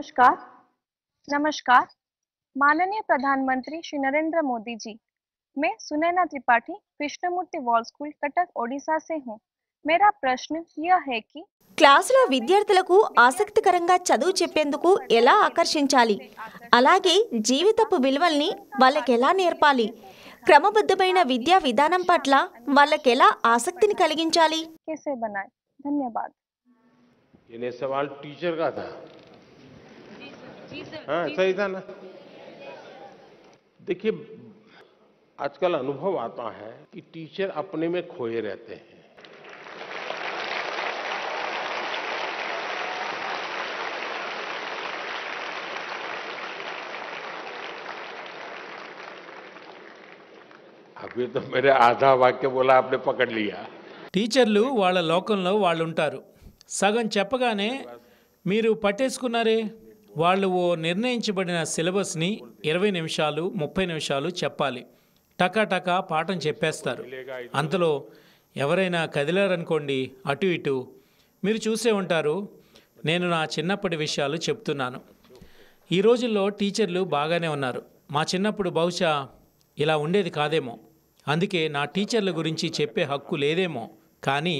नमस्कार नमस्कार माननीय प्रधानमंत्री श्री नरेंद्र मोदी जी मैं सुनैना त्रिपाठी कृष्णमूर्ति वॉल स्कूल कटक ओडिशा से हूँ मेरा प्रश्न यह है कि క్లాసులో విద్యార్థులకు ఆసక్తికరంగా చదువు చెప్పేందుకు ఎలా ఆకర్షించాలి అలాగే జీవితపు విలువల్ని వాళ్ళకెలా నేర్పాలి క్రమబద్ధమైన విద్యా విధానం పట్ల వాళ్ళకెలా ఆసక్తిని కలిగించాలి ధన్యవాదాలు हाँ सही था ना देखिए आजकल अनुभव आता है कि टीचर अपने में खोए रहते हैं अभी तो मेरे आधा वाक्य बोला आपने पकड़ लिया टीचर वाल लोकल्ल वालुटार सगन चपगा पटेकनारे వాళ్ళు ఓ నిర్ణయించబడిన సిలబస్ని ఇరవై నిమిషాలు ముప్పై నిమిషాలు చెప్పాలి టకాటకా పాఠం చెప్పేస్తారు అంతలో ఎవరైనా కదిలారనుకోండి అటు ఇటు మీరు చూసే ఉంటారు నేను నా చిన్నప్పటి విషయాలు చెప్తున్నాను ఈ రోజుల్లో టీచర్లు బాగానే ఉన్నారు మా చిన్నప్పుడు బహుశా ఇలా ఉండేది కాదేమో అందుకే నా టీచర్ల గురించి చెప్పే హక్కు లేదేమో కానీ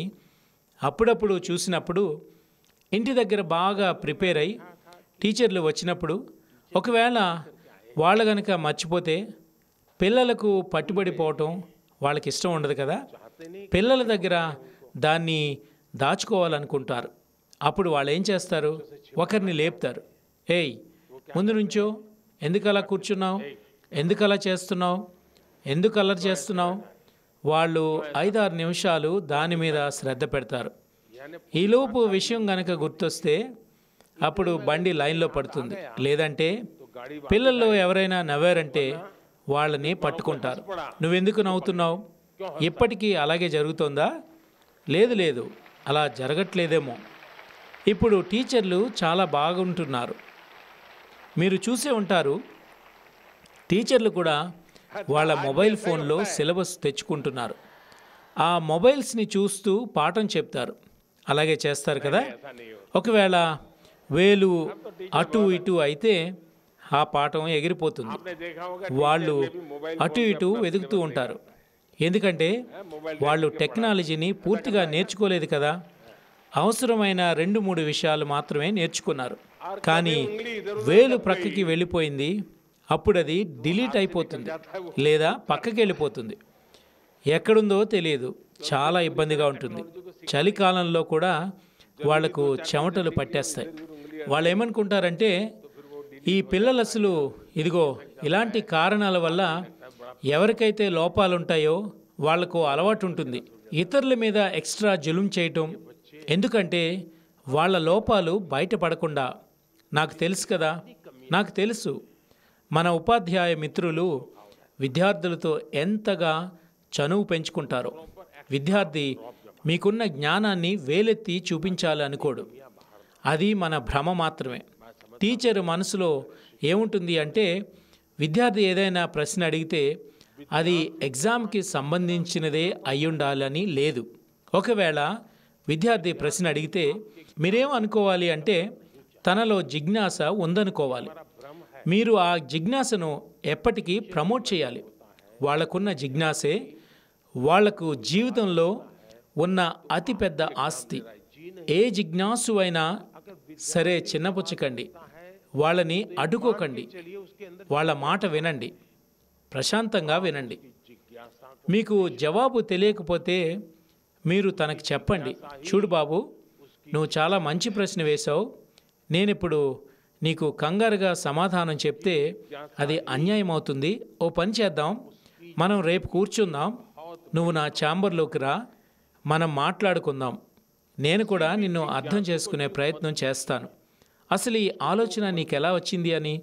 అప్పుడప్పుడు చూసినప్పుడు ఇంటి దగ్గర బాగా ప్రిపేర్ అయి టీచర్లు వచ్చినప్పుడు ఒకవేళ వాళ్ళు కనుక మర్చిపోతే పిల్లలకు పట్టుబడిపోవటం వాళ్ళకి ఇష్టం ఉండదు కదా పిల్లల దగ్గర దాన్ని దాచుకోవాలనుకుంటారు అప్పుడు వాళ్ళు ఏం చేస్తారు ఒకరిని లేపుతారు ఏయ్ ముందు నుంచో ఎందుకు అలా కూర్చున్నావు ఎందుకు అలా చేస్తున్నావు ఎందుకు అలర్ చేస్తున్నావు వాళ్ళు ఐదారు నిమిషాలు దాని మీద శ్రద్ధ పెడతారు ఈలోపు విషయం కనుక గుర్తొస్తే అప్పుడు బండి లైన్లో పడుతుంది లేదంటే పిల్లల్లో ఎవరైనా నవ్వారంటే వాళ్ళని పట్టుకుంటారు నువ్వెందుకు నవ్వుతున్నావు ఇప్పటికీ అలాగే జరుగుతోందా లేదు లేదు అలా జరగట్లేదేమో ఇప్పుడు టీచర్లు చాలా బాగుంటున్నారు మీరు చూసే ఉంటారు టీచర్లు కూడా వాళ్ళ మొబైల్ ఫోన్లో సిలబస్ తెచ్చుకుంటున్నారు ఆ మొబైల్స్ని చూస్తూ పాఠం చెప్తారు అలాగే చేస్తారు కదా ఒకవేళ వేలు అటు ఇటు అయితే ఆ పాఠం ఎగిరిపోతుంది వాళ్ళు అటు ఇటు వెతుకుతూ ఉంటారు ఎందుకంటే వాళ్ళు టెక్నాలజీని పూర్తిగా నేర్చుకోలేదు కదా అవసరమైన రెండు మూడు విషయాలు మాత్రమే నేర్చుకున్నారు కానీ వేలు ప్రక్కకి వెళ్ళిపోయింది అప్పుడు అది డిలీట్ అయిపోతుంది లేదా పక్కకి వెళ్ళిపోతుంది ఎక్కడుందో తెలియదు చాలా ఇబ్బందిగా ఉంటుంది చలికాలంలో కూడా వాళ్లకు చెమటలు పట్టేస్తాయి వాళ్ళు ఏమనుకుంటారంటే ఈ పిల్లలు అసలు ఇదిగో ఇలాంటి కారణాల వల్ల ఎవరికైతే లోపాలు ఉంటాయో వాళ్లకు అలవాటు ఉంటుంది ఇతరుల మీద ఎక్స్ట్రా జులుం చేయటం ఎందుకంటే వాళ్ళ లోపాలు బయటపడకుండా నాకు తెలుసు కదా నాకు తెలుసు మన ఉపాధ్యాయ మిత్రులు విద్యార్థులతో ఎంతగా చనువు పెంచుకుంటారో విద్యార్థి మీకున్న జ్ఞానాన్ని వేలెత్తి చూపించాలి అనుకోడు అది మన భ్రమ మాత్రమే టీచర్ మనసులో ఏముంటుంది అంటే విద్యార్థి ఏదైనా ప్రశ్న అడిగితే అది ఎగ్జామ్కి సంబంధించినదే అయ్యుండాలని లేదు ఒకవేళ విద్యార్థి ప్రశ్న అడిగితే మీరేం అనుకోవాలి అంటే తనలో జిజ్ఞాస ఉందనుకోవాలి మీరు ఆ జిజ్ఞాసను ఎప్పటికీ ప్రమోట్ చేయాలి వాళ్లకున్న జిజ్ఞాసే వాళ్లకు జీవితంలో ఉన్న అతిపెద్ద ఆస్తి ఏ జిజ్ఞాసు అయినా సరే చిన్నపుచ్చకండి వాళ్ళని అడ్డుకోకండి వాళ్ళ మాట వినండి ప్రశాంతంగా వినండి మీకు జవాబు తెలియకపోతే మీరు తనకు చెప్పండి చూడు బాబు నువ్వు చాలా మంచి ప్రశ్న వేశావు నేనిప్పుడు నీకు కంగారుగా సమాధానం చెప్తే అది అన్యాయం అవుతుంది ఓ పని చేద్దాం మనం రేపు కూర్చుందాం నువ్వు నా ఛాంబర్లోకి రా మనం మాట్లాడుకుందాం నేను కూడా నిన్ను అర్థం చేసుకునే ప్రయత్నం చేస్తాను అసలు ఈ ఆలోచన నీకెలా వచ్చింది అని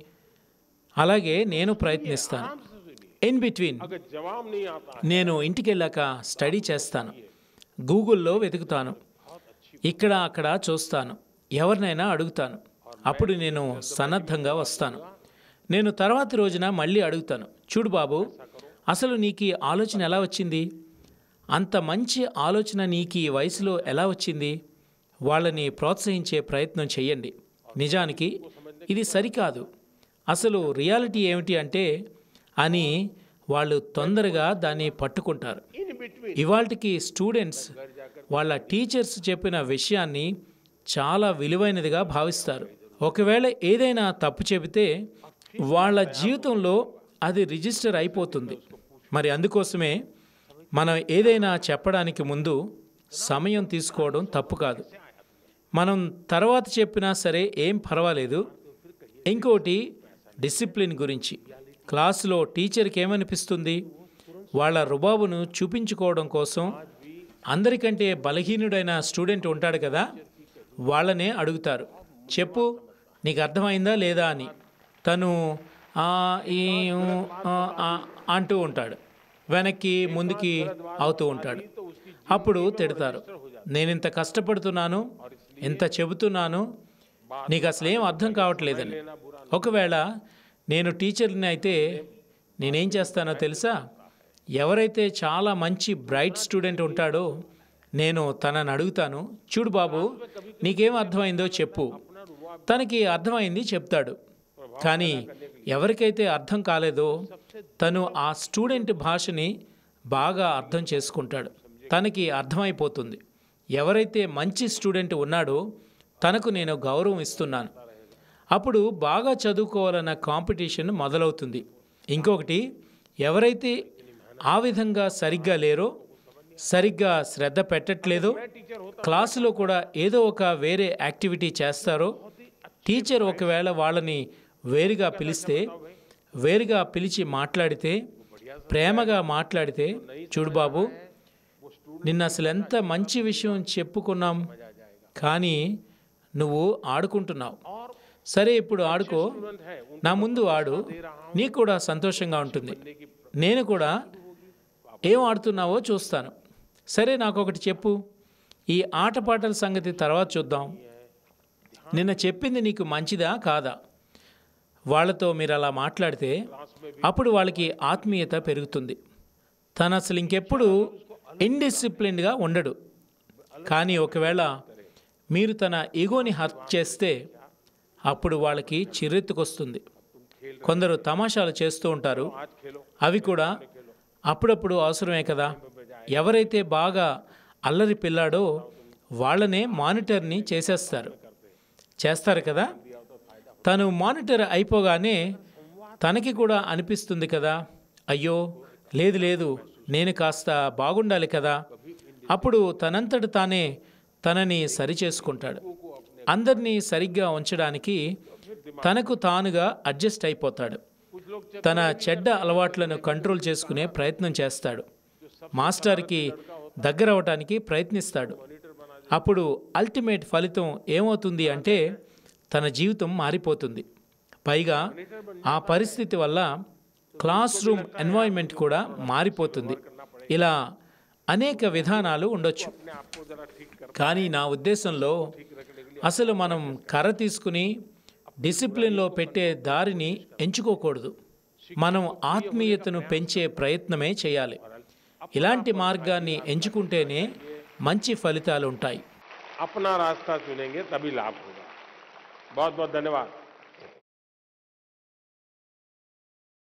అలాగే నేను ప్రయత్నిస్తాను ఇన్ బిట్వీన్ నేను ఇంటికి వెళ్ళాక స్టడీ చేస్తాను గూగుల్లో వెతుకుతాను ఇక్కడ అక్కడ చూస్తాను ఎవరినైనా అడుగుతాను అప్పుడు నేను సన్నద్ధంగా వస్తాను నేను తర్వాతి రోజున మళ్ళీ అడుగుతాను చూడు బాబు అసలు నీకు ఆలోచన ఎలా వచ్చింది అంత మంచి ఆలోచన నీకు ఈ వయసులో ఎలా వచ్చింది వాళ్ళని ప్రోత్సహించే ప్రయత్నం చేయండి నిజానికి ఇది సరికాదు అసలు రియాలిటీ ఏమిటి అంటే అని వాళ్ళు తొందరగా దాన్ని పట్టుకుంటారు ఇవాళకి స్టూడెంట్స్ వాళ్ళ టీచర్స్ చెప్పిన విషయాన్ని చాలా విలువైనదిగా భావిస్తారు ఒకవేళ ఏదైనా తప్పు చెబితే వాళ్ళ జీవితంలో అది రిజిస్టర్ అయిపోతుంది మరి అందుకోసమే మనం ఏదైనా చెప్పడానికి ముందు సమయం తీసుకోవడం తప్పు కాదు మనం తర్వాత చెప్పినా సరే ఏం పర్వాలేదు ఇంకోటి డిసిప్లిన్ గురించి క్లాసులో టీచర్కి ఏమనిపిస్తుంది వాళ్ళ రుబాబును చూపించుకోవడం కోసం అందరికంటే బలహీనుడైన స్టూడెంట్ ఉంటాడు కదా వాళ్ళనే అడుగుతారు చెప్పు నీకు అర్థమైందా లేదా అని తను అంటూ ఉంటాడు వెనక్కి ముందుకి అవుతూ ఉంటాడు అప్పుడు తిడతారు నేను ఇంత కష్టపడుతున్నాను ఇంత చెబుతున్నాను నీకు అసలు ఏం అర్థం కావట్లేదని ఒకవేళ నేను టీచర్ని అయితే నేనేం చేస్తానో తెలుసా ఎవరైతే చాలా మంచి బ్రైట్ స్టూడెంట్ ఉంటాడో నేను తనని అడుగుతాను చూడు బాబు నీకేం అర్థమైందో చెప్పు తనకి అర్థమైంది చెప్తాడు కానీ ఎవరికైతే అర్థం కాలేదో తను ఆ స్టూడెంట్ భాషని బాగా అర్థం చేసుకుంటాడు తనకి అర్థమైపోతుంది ఎవరైతే మంచి స్టూడెంట్ ఉన్నాడో తనకు నేను గౌరవం ఇస్తున్నాను అప్పుడు బాగా చదువుకోవాలన్న కాంపిటీషన్ మొదలవుతుంది ఇంకొకటి ఎవరైతే ఆ విధంగా సరిగ్గా లేరో సరిగ్గా శ్రద్ధ పెట్టట్లేదో క్లాసులో కూడా ఏదో ఒక వేరే యాక్టివిటీ చేస్తారో టీచర్ ఒకవేళ వాళ్ళని వేరుగా పిలిస్తే వేరుగా పిలిచి మాట్లాడితే ప్రేమగా మాట్లాడితే చూడు బాబు నిన్న అసలు ఎంత మంచి విషయం చెప్పుకున్నాం కానీ నువ్వు ఆడుకుంటున్నావు సరే ఇప్పుడు ఆడుకో నా ముందు ఆడు నీకు కూడా సంతోషంగా ఉంటుంది నేను కూడా ఏం ఆడుతున్నావో చూస్తాను సరే నాకు ఒకటి చెప్పు ఈ ఆటపాటల సంగతి తర్వాత చూద్దాం నిన్న చెప్పింది నీకు మంచిదా కాదా వాళ్ళతో మీరు అలా మాట్లాడితే అప్పుడు వాళ్ళకి ఆత్మీయత పెరుగుతుంది తను అసలు ఇంకెప్పుడు ఇండిసిప్లిన్డ్గా ఉండడు కానీ ఒకవేళ మీరు తన ఈగోని హర్ట్ చేస్తే అప్పుడు వాళ్ళకి చిరెత్తుకొస్తుంది కొందరు తమాషాలు చేస్తూ ఉంటారు అవి కూడా అప్పుడప్పుడు అవసరమే కదా ఎవరైతే బాగా అల్లరి పిల్లాడో వాళ్ళనే మానిటర్ని చేసేస్తారు చేస్తారు కదా తను మానిటర్ అయిపోగానే తనకి కూడా అనిపిస్తుంది కదా అయ్యో లేదు లేదు నేను కాస్త బాగుండాలి కదా అప్పుడు తనంతట తానే తనని సరి చేసుకుంటాడు అందరినీ సరిగ్గా ఉంచడానికి తనకు తానుగా అడ్జస్ట్ అయిపోతాడు తన చెడ్డ అలవాట్లను కంట్రోల్ చేసుకునే ప్రయత్నం చేస్తాడు మాస్టర్కి దగ్గరవటానికి ప్రయత్నిస్తాడు అప్పుడు అల్టిమేట్ ఫలితం ఏమవుతుంది అంటే తన జీవితం మారిపోతుంది పైగా ఆ పరిస్థితి వల్ల క్లాస్ రూమ్ ఎన్వాయిన్మెంట్ కూడా మారిపోతుంది ఇలా అనేక విధానాలు ఉండొచ్చు కానీ నా ఉద్దేశంలో అసలు మనం కర్ర తీసుకుని డిసిప్లిన్లో పెట్టే దారిని ఎంచుకోకూడదు మనం ఆత్మీయతను పెంచే ప్రయత్నమే చేయాలి ఇలాంటి మార్గాన్ని ఎంచుకుంటేనే మంచి ఫలితాలు ఉంటాయి అప్నా రాస్తా చునేంగే తబి లాభ बहुत बहुत धन्यवाद